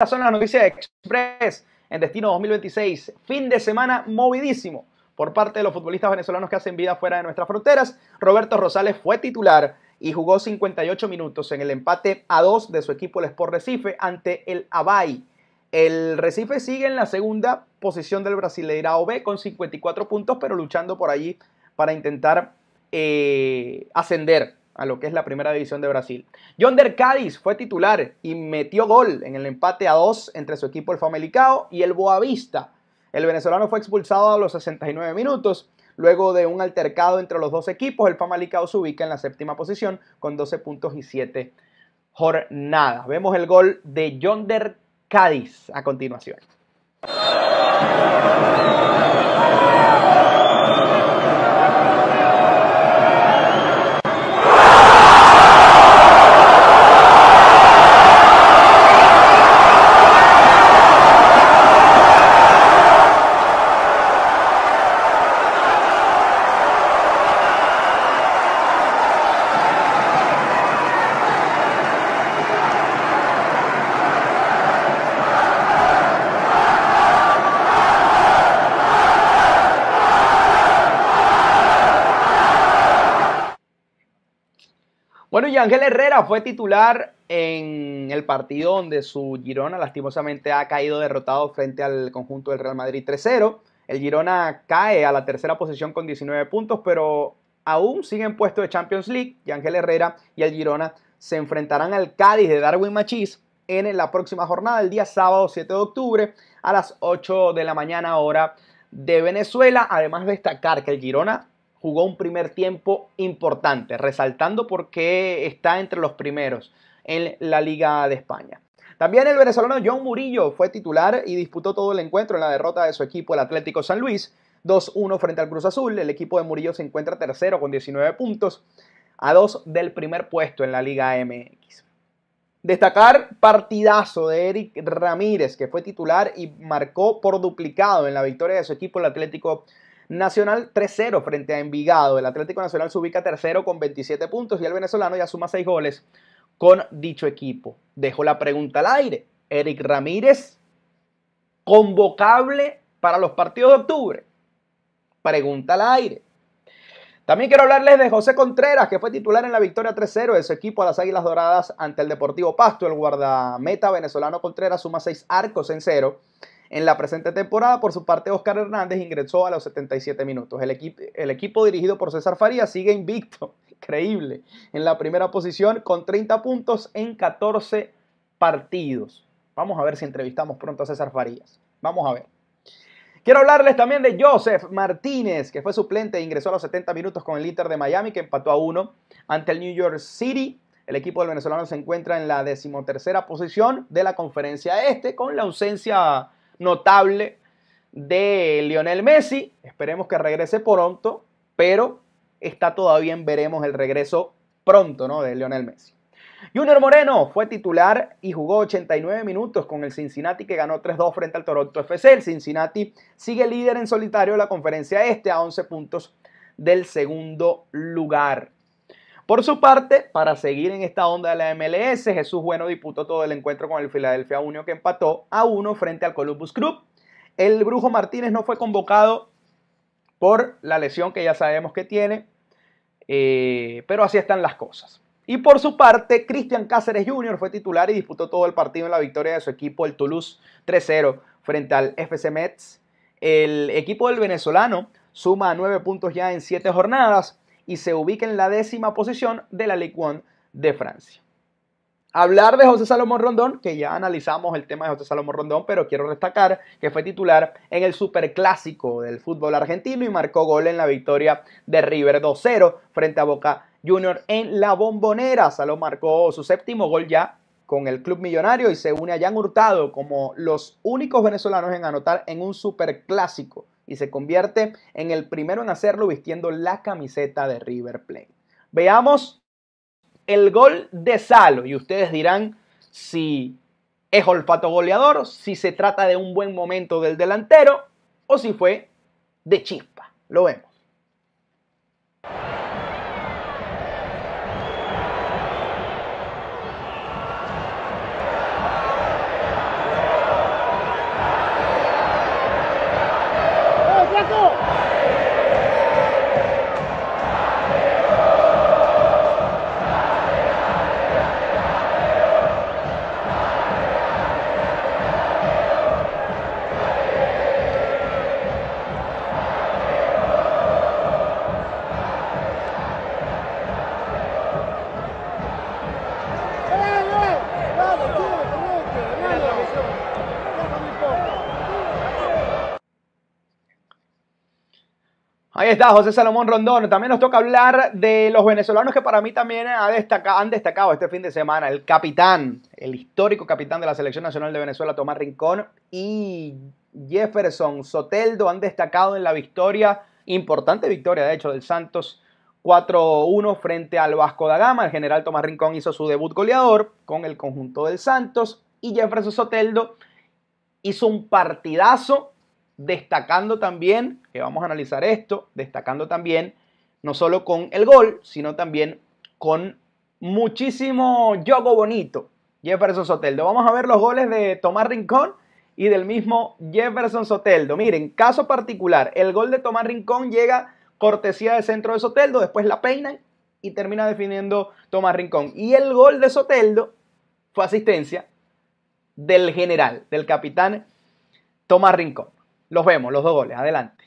Estas son las noticias de Express en Destino 2026. Fin de semana movidísimo por parte de los futbolistas venezolanos que hacen vida fuera de nuestras fronteras. Roberto Rosales fue titular y jugó 58 minutos en el empate a 2 de su equipo el Sport Recife ante el Abay. El Recife sigue en la segunda posición del Brasileirao B con 54 puntos, pero luchando por allí para intentar eh, ascender a lo que es la primera división de Brasil. Yonder Cádiz fue titular y metió gol en el empate a dos entre su equipo el Famalicao y el Boavista. El venezolano fue expulsado a los 69 minutos. Luego de un altercado entre los dos equipos, el Famalicao se ubica en la séptima posición con 12 puntos y 7 jornadas. Vemos el gol de Yonder Cádiz a continuación. Bueno, y Ángel Herrera fue titular en el partido donde su Girona lastimosamente ha caído derrotado frente al conjunto del Real Madrid 3-0. El Girona cae a la tercera posición con 19 puntos, pero aún sigue en puesto de Champions League y Ángel Herrera y el Girona se enfrentarán al Cádiz de Darwin Machís en la próxima jornada, el día sábado 7 de octubre a las 8 de la mañana hora de Venezuela. Además destacar que el Girona jugó un primer tiempo importante, resaltando por qué está entre los primeros en la Liga de España. También el venezolano John Murillo fue titular y disputó todo el encuentro en la derrota de su equipo, el Atlético San Luis, 2-1 frente al Cruz Azul. El equipo de Murillo se encuentra tercero con 19 puntos, a 2 del primer puesto en la Liga MX. Destacar partidazo de Eric Ramírez, que fue titular y marcó por duplicado en la victoria de su equipo, el Atlético Nacional 3-0 frente a Envigado. El Atlético Nacional se ubica tercero con 27 puntos y el venezolano ya suma 6 goles con dicho equipo. Dejo la pregunta al aire. Eric Ramírez, convocable para los partidos de octubre. Pregunta al aire. También quiero hablarles de José Contreras, que fue titular en la victoria 3-0 de su equipo a las Águilas Doradas ante el Deportivo Pasto. El guardameta venezolano Contreras suma 6 arcos en cero en la presente temporada, por su parte, Oscar Hernández ingresó a los 77 minutos. El, equipo, el equipo dirigido por César Farías sigue invicto, increíble, en la primera posición con 30 puntos en 14 partidos. Vamos a ver si entrevistamos pronto a César Farías. Vamos a ver. Quiero hablarles también de Joseph Martínez, que fue suplente e ingresó a los 70 minutos con el líder de Miami, que empató a uno ante el New York City. El equipo del venezolano se encuentra en la decimotercera posición de la conferencia este, con la ausencia notable de Lionel Messi. Esperemos que regrese pronto, pero está todavía en veremos el regreso pronto ¿no? de Lionel Messi. Junior Moreno fue titular y jugó 89 minutos con el Cincinnati que ganó 3-2 frente al Toronto FC. El Cincinnati sigue líder en solitario de la conferencia este a 11 puntos del segundo lugar. Por su parte, para seguir en esta onda de la MLS, Jesús Bueno disputó todo el encuentro con el Filadelfia Union que empató a uno frente al Columbus Club. El Brujo Martínez no fue convocado por la lesión que ya sabemos que tiene, eh, pero así están las cosas. Y por su parte, Cristian Cáceres Jr. fue titular y disputó todo el partido en la victoria de su equipo, el Toulouse 3-0 frente al FC Metz. El equipo del venezolano suma 9 puntos ya en 7 jornadas, y se ubica en la décima posición de la Ligue 1 de Francia. Hablar de José Salomón Rondón, que ya analizamos el tema de José Salomón Rondón, pero quiero destacar que fue titular en el Superclásico del fútbol argentino y marcó gol en la victoria de River 2-0 frente a Boca Junior en la Bombonera. Salomón marcó su séptimo gol ya con el club millonario y se une a Jan Hurtado como los únicos venezolanos en anotar en un superclásico y se convierte en el primero en hacerlo vistiendo la camiseta de River Plate. Veamos el gol de Salo y ustedes dirán si es olfato goleador, si se trata de un buen momento del delantero o si fue de chispa. Lo vemos. está José Salomón Rondón. También nos toca hablar de los venezolanos que para mí también han destacado este fin de semana. El capitán, el histórico capitán de la Selección Nacional de Venezuela, Tomás Rincón, y Jefferson Soteldo han destacado en la victoria, importante victoria de hecho del Santos 4-1 frente al Vasco da Gama. El general Tomás Rincón hizo su debut goleador con el conjunto del Santos y Jefferson Soteldo hizo un partidazo destacando también, que vamos a analizar esto, destacando también no solo con el gol, sino también con muchísimo juego bonito. Jefferson Soteldo. Vamos a ver los goles de Tomás Rincón y del mismo Jefferson Soteldo. Miren, caso particular, el gol de Tomás Rincón llega cortesía de centro de Soteldo, después la peina y termina definiendo Tomás Rincón. Y el gol de Soteldo fue asistencia del general, del capitán Tomás Rincón. Los vemos, los dos goles. Adelante.